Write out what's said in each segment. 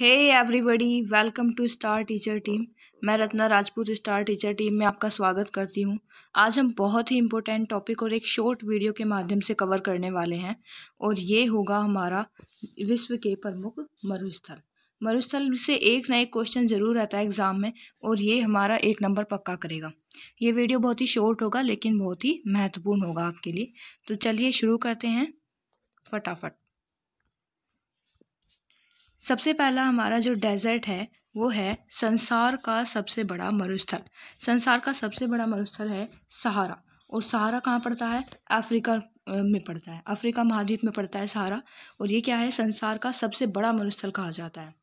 hey everybody welcome to star teacher team मैं Ratna Rajput star teacher team में आपका स्वागत करती हूँ आज हम बहुत ही इम्पोर्टेंट टॉपिक और एक शॉर्ट वीडियो के माध्यम से कवर करने वाले हैं और ये होगा हमारा विश्व के प्रमुख मरुस्थल मरुस्थल से एक ना एक क्वेश्चन ज़रूर आता है एग्ज़ाम में और ये हमारा एक नंबर पक्का करेगा ये वीडियो बहुत ही शॉर्ट होगा लेकिन बहुत ही महत्वपूर्ण होगा आपके लिए तो चलिए शुरू करते हैं फटाफट सबसे पहला हमारा जो डेजर्ट है वो है संसार का सबसे बड़ा मरुस्थल संसार का सबसे बड़ा मरुस्थल है सहारा और सहारा कहाँ पड़ता है अफ्रीका में पड़ता है अफ्रीका महाद्वीप में पड़ता है सहारा और ये क्या है संसार का सबसे बड़ा मरुस्थल कहा जाता है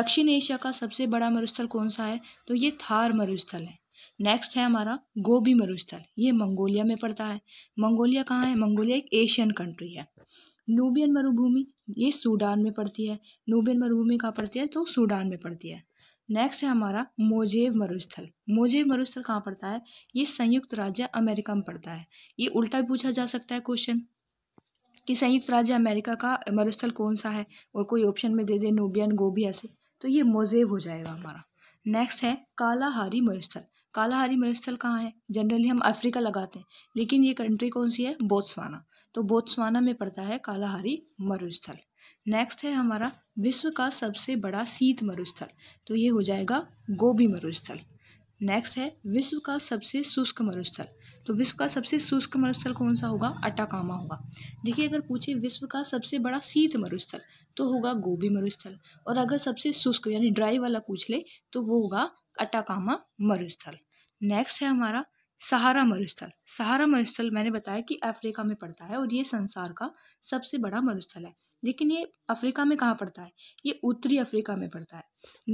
दक्षिण एशिया का सबसे बड़ा मरुस्थल कौन सा है तो ये थार मरुस्थल है नेक्स्ट है हमारा गोभी मरुस्थल ये मंगोलिया में पड़ता है मंगोलिया कहाँ है मंगोलिया एक एशियन कंट्री है नूबियन मरुभूमि ये सूडान में पड़ती है नूबियन मरुभूमि कहाँ पड़ती है तो सूडान में पड़ती है नेक्स्ट है हमारा मोजेव मरुस्थल मोजेव मरुस्थल कहाँ पड़ता है ये संयुक्त राज्य अमेरिका में पड़ता है ये उल्टा भी पूछा जा सकता है क्वेश्चन कि संयुक्त राज्य अमेरिका का मरुस्थल कौन सा है और कोई ऑप्शन में दे दे नूबियन गोभी ऐसे तो ये मोजेव हो जाएगा हमारा नेक्स्ट है कालाहारी मरुस्थल कालाहारी मरुस्थल कहाँ है जनरली हम अफ्रीका लगाते हैं लेकिन ये कंट्री कौन सी है बोत्सवाना तो बोत्सवाना में पड़ता है कालाहारी मरुस्थल नेक्स्ट है हमारा विश्व का सबसे बड़ा शीत मरुस्थल तो ये हो जाएगा गोभी मरुस्थल नेक्स्ट है विश्व का सबसे शुष्क मरुस्थल तो विश्व का सबसे शुष्क मरुस्थल कौन सा होगा अटाकामा होगा देखिए अगर पूछे विश्व का सबसे बड़ा शीत मरुस्थल तो होगा गोभी मरुस्थल और अगर सबसे शुष्क यानी ड्राई वाला पूछ ले तो वो होगा अटाकामा मरुस्थल नेक्स्ट है हमारा सहारा मरुस्थल सहारा मरुस्थल मैंने बताया कि अफ्रीका में पड़ता है और ये संसार का सबसे बड़ा मरुस्थल है लेकिन ये अफ्रीका में कहाँ पड़ता है ये उत्तरी अफ्रीका में पड़ता है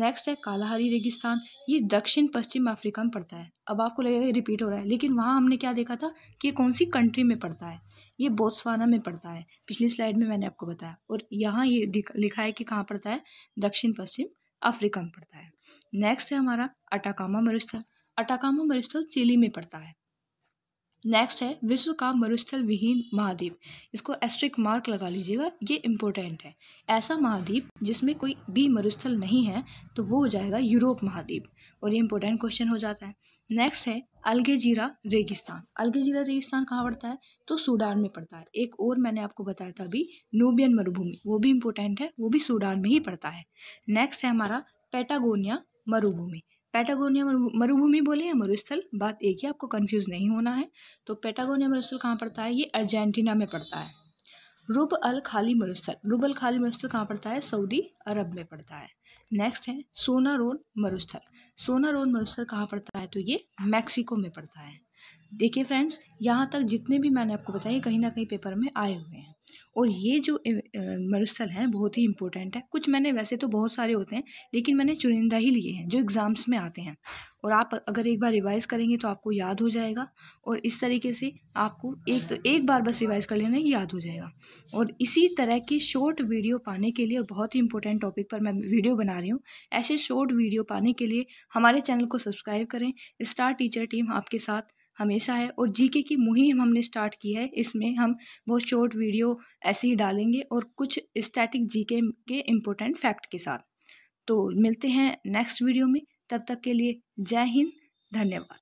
नेक्स्ट है कालाहारी रेगिस्तान ये दक्षिण पश्चिम अफ्रीका में पड़ता है अब आपको लगेगा रिपीट हो रहा है लेकिन वहाँ हमने क्या देखा था कि ये कौन सी कंट्री में पड़ता है ये बोत्सवाना में पड़ता है पिछली स्लाइड में मैंने आपको बताया और यहाँ ये लिखा है कि कहाँ पड़ता है दक्षिण पश्चिम अफ्रीका में पड़ता है नेक्स्ट है हमारा अटाकामा मरुस्थल अटाकामा मरुस्थल चिली में पड़ता है नेक्स्ट है विश्व का मरुस्थल विहीन महाद्वीप इसको एस्ट्रिक मार्क लगा लीजिएगा ये इम्पोर्टेंट है ऐसा महाद्वीप जिसमें कोई भी मरुस्थल नहीं है तो वो हो जाएगा यूरोप महाद्वीप और ये इम्पोर्टेंट क्वेश्चन हो जाता है नेक्स्ट है अलगेजीरा रेगिस्तान अलगेजीरा रेगिस्तान कहाँ पड़ता है तो सूडान में पड़ता है एक और मैंने आपको बताया था अभी नूबियन मरुभूमि वो भी इम्पोर्टेंट है वो भी सूडान में ही पड़ता है नेक्स्ट है हमारा पेटागोनिया मरुभूमि पैटागोनिया मरुभूमि बोले या मरुस्थल बात एक ही आपको कन्फ्यूज़ नहीं होना है तो पैटागोनिया मरुस्थल कहाँ पड़ता है ये अर्जेंटीना में पड़ता है रुब अल खाली मरुस्थल रुब अल खाली मरुस्थल कहाँ पड़ता है सऊदी अरब में पड़ता है नेक्स्ट है सोना रोन मरुस्थल सोना रोन मरुस्थल कहाँ पड़ता है तो ये मैक्सिको में पड़ता है देखिए फ्रेंड्स यहाँ तक जितने भी मैंने आपको बताए कहीं ना कहीं पेपर में आए हुए हैं और ये जो मरुस्थल हैं बहुत ही इंपॉर्टेंट है कुछ मैंने वैसे तो बहुत सारे होते हैं लेकिन मैंने चुनिंदा ही लिए हैं जो एग्ज़ाम्स में आते हैं और आप अगर एक बार रिवाइज़ करेंगे तो आपको याद हो जाएगा और इस तरीके से आपको एक तो एक बार बस रिवाइज़ कर लेना याद हो जाएगा और इसी तरह की शॉर्ट वीडियो पाने के लिए और बहुत ही इंपॉर्टेंट टॉपिक पर मैं वीडियो बना रही हूँ ऐसे शॉर्ट वीडियो पाने के लिए हमारे चैनल को सब्सक्राइब करें स्टार टीचर टीम आपके साथ हमेशा है और जीके की मुहिम हमने स्टार्ट की है इसमें हम बहुत शॉर्ट वीडियो ऐसे ही डालेंगे और कुछ स्टैटिक जीके के इम्पोर्टेंट फैक्ट के साथ तो मिलते हैं नेक्स्ट वीडियो में तब तक के लिए जय हिंद धन्यवाद